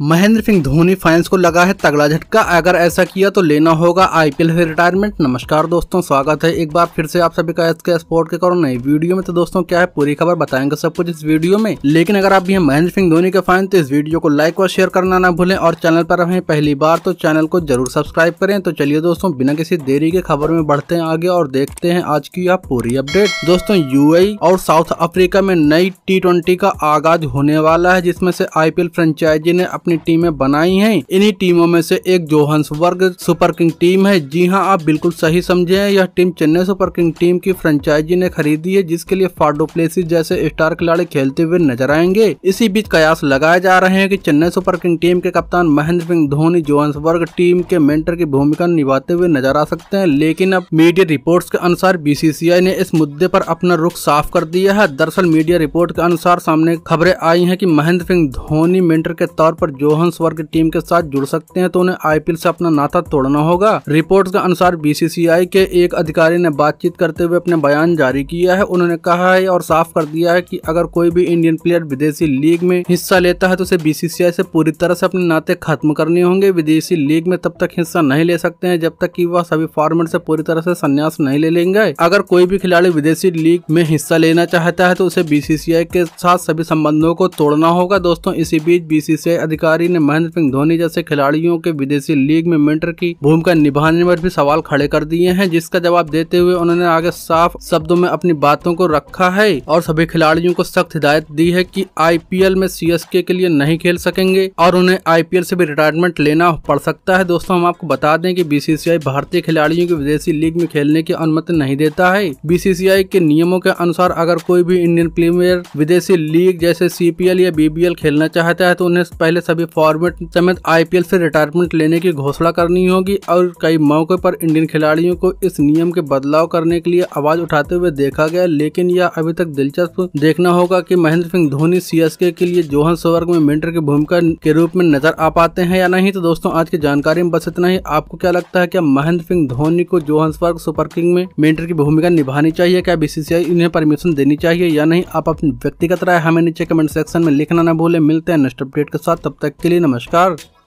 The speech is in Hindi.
महेंद्र सिंह धोनी फैंस को लगा है तगड़ा झटका अगर ऐसा किया तो लेना होगा आईपीएल से रिटायरमेंट नमस्कार दोस्तों स्वागत है एक बार फिर से आप सभी का एस के स्पोर्ट के करो नई वीडियो में तो दोस्तों क्या है पूरी खबर बताएंगे सब कुछ इस वीडियो में लेकिन अगर आप भी हैं महेंद्र सिंह धोनी के फैन तो इस वीडियो को लाइक और शेयर करना ना भूलें और चैनल पर हमें पहली बार तो चैनल को जरूर सब्सक्राइब करें तो चलिए दोस्तों बिना किसी देरी के खबर में बढ़ते हैं आगे और देखते हैं आज की यह पूरी अपडेट दोस्तों यू e और साउथ अफ्रीका में नई टी का आगाज होने वाला है जिसमे से आईपीएल फ्रेंचाइजी ने अपनी टीमें बनाई हैं इन्हीं टीमों में से एक वर्ग सुपर किंग टीम है जी हाँ आप बिल्कुल सही समझे यह team Chennai super king team की फ्रेंचाइजी ने खरीदी है जिसके लिए फार्डो प्लेसी जैसे स्टार खिलाड़ी खेलते हुए नजर आएंगे इसी बीच कयास लगाए जा रहे हैं की चेन्नई सुपर किंग टीम के कप्तान महेंद्र सिंह धोनी वर्ग टीम के मेंटर की भूमिका निभाते हुए नजर आ सकते हैं लेकिन अब मीडिया रिपोर्ट के अनुसार बीसीसीआई ने इस मुद्दे पर अपना रुख साफ कर दिया है दरअसल मीडिया रिपोर्ट के अनुसार सामने खबरें आई हैं कि महेंद्र सिंह धोनी मेंटर के तौर पर जोहन्सबर्ग की टीम के साथ जुड़ सकते हैं तो उन्हें आईपीएल से अपना नाता तोड़ना होगा रिपोर्ट्स के अनुसार बीसीसीआई के एक अधिकारी ने बातचीत करते हुए अपने बयान जारी किया है उन्होंने कहा है और साफ कर दिया है की अगर कोई भी इंडियन प्लेयर विदेशी लीग में हिस्सा लेता है तो उसे बीसीसीआई ऐसी पूरी तरह से अपने नाते खत्म करने होंगे विदेशी लीग में तब तक हिस्सा नहीं ले सकते हैं जब तक कि वह सभी फॉर्मेट से पूरी तरह से संन्यास नहीं ले लेंगे अगर कोई भी खिलाड़ी विदेशी लीग में हिस्सा लेना चाहता है तो उसे बीसीसीआई के साथ सभी संबंधों को तोड़ना होगा दोस्तों इसी बीच बीसीसीआई अधिकारी अधिकारी ने महेंद्र सिंह धोनी जैसे खिलाड़ियों के विदेशी लीग में मेंटर की भूमिका निभाने पर भी सवाल खड़े कर दिए हैं जिसका जवाब देते हुए उन्होंने आगे साफ शब्दों में अपनी बातों को रखा है और सभी खिलाड़ियों को सख्त हिदायत दी है की आई में सी के लिए नहीं खेल सकेंगे और उन्हें आई से भी रिटायरमेंट लेना पड़ सकता है दोस्तों हम आपको बता दें की बीसीसीआई भारतीय खिलाड़ियों की विदेशी लीग में खेलने की अनुमति नहीं देता है बीसीसीआई के नियमों के अनुसार अगर कोई भी इंडियन प्लेयर विदेशी लीग जैसे सीपीएल या बीबीएल खेलना चाहता है तो उन्हें पहले सभी सभी फॉर्मेट समेत आईपीएल से रिटायरमेंट लेने की घोषणा करनी होगी और कई मौके पर इंडियन खिलाड़ियों को इस नियम के बदलाव करने के लिए आवाज उठाते हुए देखा गया लेकिन यह अभी तक दिलचस्प देखना होगा की महेंद्र सिंह धोनी सी के लिए जोहन सोवर्ग में मेंटर की भूमिका के रूप में नजर आ पाते हैं या नहीं तो दोस्तों आज की जानकारी में बस इतना ही आपको क्या लगता है क्या महेंद्र सिंह धोनी को जोहन्सबर्ग सुपर किंग में मेंटर की भूमिका निभानी चाहिए क्या बीसीसीआई इन्हें परमिशन देनी चाहिए या नहीं आप अपनी व्यक्तिगत राय हमें नीचे कमेंट सेक्शन में लिखना न भूलें मिलते हैं नेक्स्ट अपडेट के साथ तब तक तक के लिए नमस्कार